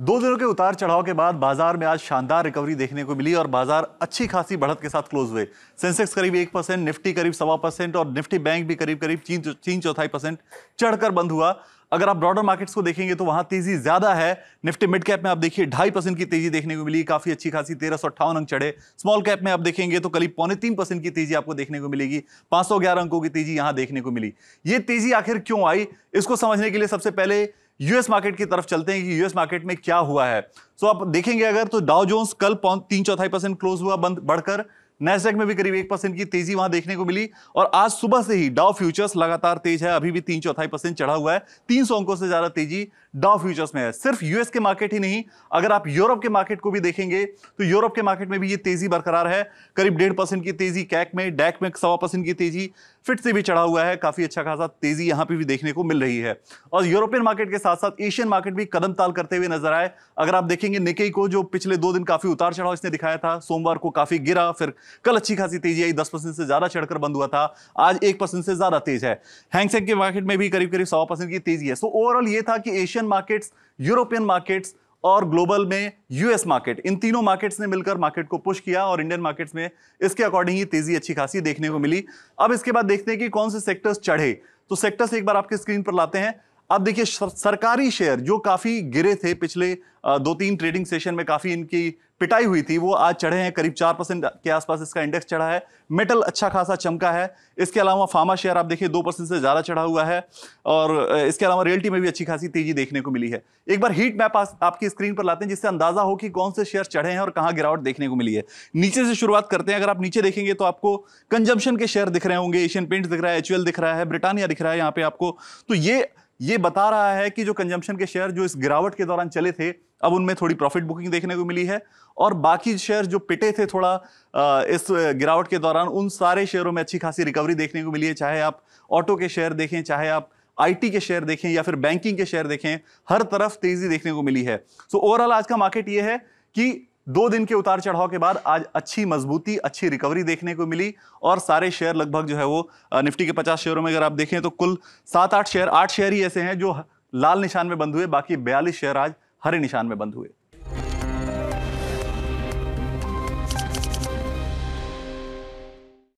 दो दिनों के उतार चढ़ाव के बाद बाजार में आज शानदार रिकवरी देखने को मिली और बाजार अच्छी खासी बढ़त के साथ क्लोज हुए सेंसेक्स करीब एक परसेंट निफ्टी करीब सवा परसेंट और निफ्टी बैंक भी करीब करीब तीन तीन चौथाई परसेंट चढ़कर बंद हुआ अगर आप ब्रॉडर मार्केट्स को देखेंगे तो वहां तेजी ज्यादा है निफ्टी मिड कैप में आप देखिए ढाई परसेंट की तेजी देखने को मिली काफी अच्छी खासी तेरह सौ अट्ठावन अंक चढ़े स्मॉल कैप में आप देखेंगे तो करीब पौने तीन परसेंट की तेजी आपको देखने को मिलेगी पांच सौ ग्यारह अंकों की तेजी यहां देखने को मिली ये तेजी आखिर क्यों आई इसको समझने के लिए सबसे पहले यूएस मार्केट की तरफ चलते हैं कि यूएस मार्केट में क्या हुआ है सो so, आप देखेंगे अगर तो डाउ जोन्स कल तीन चौथाई परसेंट क्लोज हुआ बंद बढ़कर नेसडेक में भी करीब एक परसेंट की तेजी वहां देखने को मिली और आज सुबह से ही डाउ फ्यूचर्स लगातार तेज है अभी भी तीन चौथाई परसेंट चढ़ा हुआ है तीन सौ अंकों से ज्यादा तेजी डाउ फ्यूचर्स में है सिर्फ यूएस के मार्केट ही नहीं अगर आप यूरोप के मार्केट को भी देखेंगे तो यूरोप के मार्केट में भी ये तेजी बरकरार है करीब डेढ़ परसेंट की तेजी कैक में डैक में सवा परसेंट की तेजी फिट से भी चढ़ा हुआ है काफ़ी अच्छा खासा तेज़ी यहाँ पे भी देखने को मिल रही है और यूरोपियन मार्केट के साथ साथ एशियन मार्केट भी कदम ताल करते हुए नजर आए अगर आप देखेंगे निके को जो पिछले दो दिन काफ़ी उतार चढ़ाव इसने दिखाया था सोमवार को काफ़ी गिरा फिर कल अच्छी खासी तेजी आई दस परसेंट से ज़्यादा चढ़कर बंद हुआ था आज एक परसेंट से ज़्यादा तेज है हैंगसेंग के मार्केट में भी करीब करीब सौ परसेंट की तेजी है सो ओवरऑल ये था कि एशियन मार्केट्स यूरोपियन मार्केट्स और ग्लोबल में यूएस मार्केट इन तीनों मार्केट्स ने मिलकर मार्केट को पुश किया और इंडियन मार्केट्स में इसके अकॉर्डिंग ही तेजी अच्छी खासी देखने को मिली अब इसके बाद देखते हैं कि कौन से सेक्टर्स चढ़े तो सेक्टर्स एक बार आपके स्क्रीन पर लाते हैं अब देखिए सरकारी शेयर जो काफ़ी गिरे थे पिछले दो तीन ट्रेडिंग सेशन में काफ़ी इनकी पिटाई हुई थी वो आज चढ़े हैं करीब चार परसेंट के आसपास इसका इंडेक्स चढ़ा है मेटल अच्छा खासा चमका है इसके अलावा फार्मा शेयर आप देखिए दो परसेंट से ज़्यादा चढ़ा हुआ है और इसके अलावा रियल्टी में भी अच्छी खासी तेजी देखने को मिली है एक बार हीट मैप आपकी स्क्रीन पर लाते हैं जिससे अंदाजा हो कि कौन से शेयर चढ़े हैं और कहाँ गिरावट देखने को मिली है नीचे से शुरुआत करते हैं अगर आप नीचे देखेंगे तो आपको कंजम्पन के शेयर दिख रहे होंगे एशियन पेंट दिख रहा है एच दिख रहा है ब्रिटानिया दिख रहा है यहाँ पे आपको तो ये ये बता रहा है कि जो कंजम्पशन के शेयर जो इस गिरावट के दौरान चले थे अब उनमें थोड़ी प्रॉफिट बुकिंग देखने को मिली है और बाकी शेयर जो पिटे थे थोड़ा इस गिरावट के दौरान उन सारे शेयरों में अच्छी खासी रिकवरी देखने को मिली है चाहे आप ऑटो के शेयर देखें चाहे आप आईटी के शेयर देखें या फिर बैंकिंग के शेयर देखें हर तरफ तेजी देखने को मिली है सो so, ओवरऑल आज का मार्केट ये है कि दो दिन के उतार चढ़ाव के बाद आज अच्छी मजबूती अच्छी रिकवरी देखने को मिली और सारे शेयर लगभग जो है वो निफ्टी के पचास शेयरों में अगर आप देखें तो कुल सात आठ शेयर आठ शेयर ही ऐसे हैं जो लाल निशान में बंद हुए बाकी बयालीस शेयर आज हरे निशान में बंद हुए